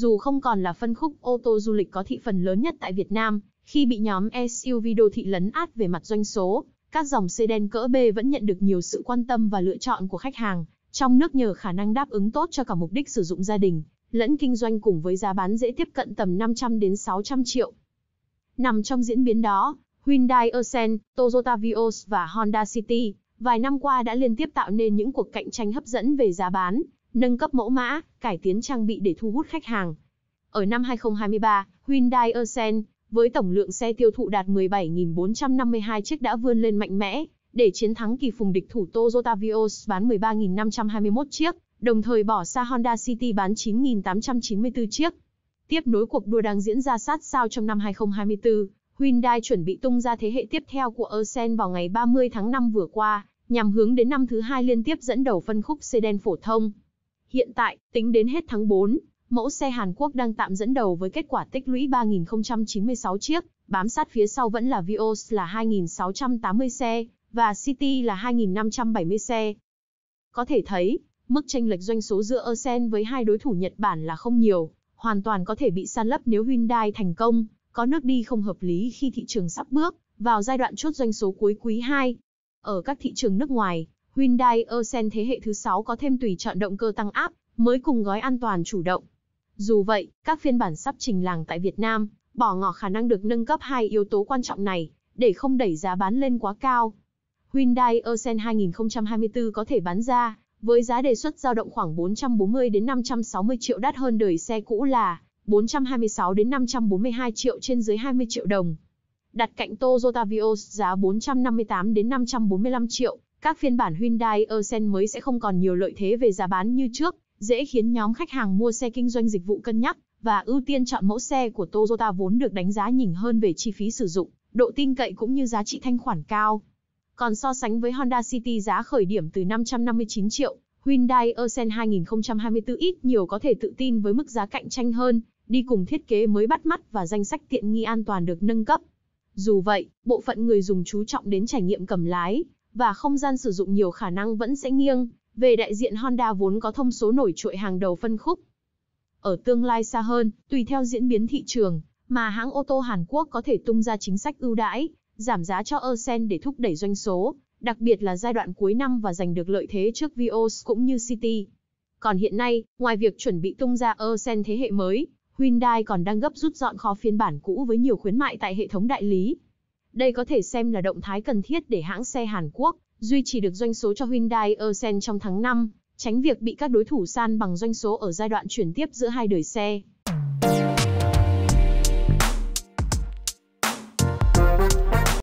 Dù không còn là phân khúc ô tô du lịch có thị phần lớn nhất tại Việt Nam, khi bị nhóm SUV đô thị lấn át về mặt doanh số, các dòng sedan cỡ B vẫn nhận được nhiều sự quan tâm và lựa chọn của khách hàng, trong nước nhờ khả năng đáp ứng tốt cho cả mục đích sử dụng gia đình, lẫn kinh doanh cùng với giá bán dễ tiếp cận tầm 500 đến 600 triệu. Nằm trong diễn biến đó, Hyundai Accent, Toyota Vios và Honda City vài năm qua đã liên tiếp tạo nên những cuộc cạnh tranh hấp dẫn về giá bán, nâng cấp mẫu mã, cải tiến trang bị để thu hút khách hàng. Ở năm 2023, Hyundai Accent với tổng lượng xe tiêu thụ đạt 17.452 chiếc đã vươn lên mạnh mẽ, để chiến thắng kỳ phùng địch thủ Toyota Vios bán 13.521 chiếc, đồng thời bỏ xa Honda City bán 9.894 chiếc. Tiếp nối cuộc đua đang diễn ra sát sao trong năm 2024, Hyundai chuẩn bị tung ra thế hệ tiếp theo của Accent vào ngày 30 tháng 5 vừa qua, nhằm hướng đến năm thứ hai liên tiếp dẫn đầu phân khúc sedan phổ thông. Hiện tại, tính đến hết tháng 4, mẫu xe Hàn Quốc đang tạm dẫn đầu với kết quả tích lũy 3.096 chiếc, bám sát phía sau vẫn là Vios là 2.680 xe, và City là 2.570 xe. Có thể thấy, mức tranh lệch doanh số giữa Ersen với hai đối thủ Nhật Bản là không nhiều, hoàn toàn có thể bị san lấp nếu Hyundai thành công, có nước đi không hợp lý khi thị trường sắp bước vào giai đoạn chốt doanh số cuối quý 2. Ở các thị trường nước ngoài, Hyundai Accent thế hệ thứ 6 có thêm tùy chọn động cơ tăng áp, mới cùng gói an toàn chủ động. Dù vậy, các phiên bản sắp trình làng tại Việt Nam, bỏ ngỏ khả năng được nâng cấp hai yếu tố quan trọng này, để không đẩy giá bán lên quá cao. Hyundai Accent 2024 có thể bán ra, với giá đề xuất dao động khoảng 440 đến 560 triệu đắt hơn đời xe cũ là 426 đến 542 triệu trên dưới 20 triệu đồng. Đặt cạnh Toyota Vios giá 458 đến 545 triệu, các phiên bản Hyundai Accent mới sẽ không còn nhiều lợi thế về giá bán như trước, dễ khiến nhóm khách hàng mua xe kinh doanh dịch vụ cân nhắc và ưu tiên chọn mẫu xe của Toyota vốn được đánh giá nhỉnh hơn về chi phí sử dụng, độ tin cậy cũng như giá trị thanh khoản cao. Còn so sánh với Honda City giá khởi điểm từ 559 triệu, Hyundai Accent 2024 ít nhiều có thể tự tin với mức giá cạnh tranh hơn, đi cùng thiết kế mới bắt mắt và danh sách tiện nghi an toàn được nâng cấp. Dù vậy, bộ phận người dùng chú trọng đến trải nghiệm cầm lái, và không gian sử dụng nhiều khả năng vẫn sẽ nghiêng về đại diện Honda vốn có thông số nổi trội hàng đầu phân khúc. Ở tương lai xa hơn, tùy theo diễn biến thị trường, mà hãng ô tô Hàn Quốc có thể tung ra chính sách ưu đãi, giảm giá cho Ersen để thúc đẩy doanh số, đặc biệt là giai đoạn cuối năm và giành được lợi thế trước Vios cũng như City. Còn hiện nay, ngoài việc chuẩn bị tung ra Ersen thế hệ mới, Hyundai còn đang gấp rút dọn kho phiên bản cũ với nhiều khuyến mại tại hệ thống đại lý. Đây có thể xem là động thái cần thiết để hãng xe Hàn Quốc duy trì được doanh số cho Hyundai Accent trong tháng 5, tránh việc bị các đối thủ san bằng doanh số ở giai đoạn chuyển tiếp giữa hai đời xe.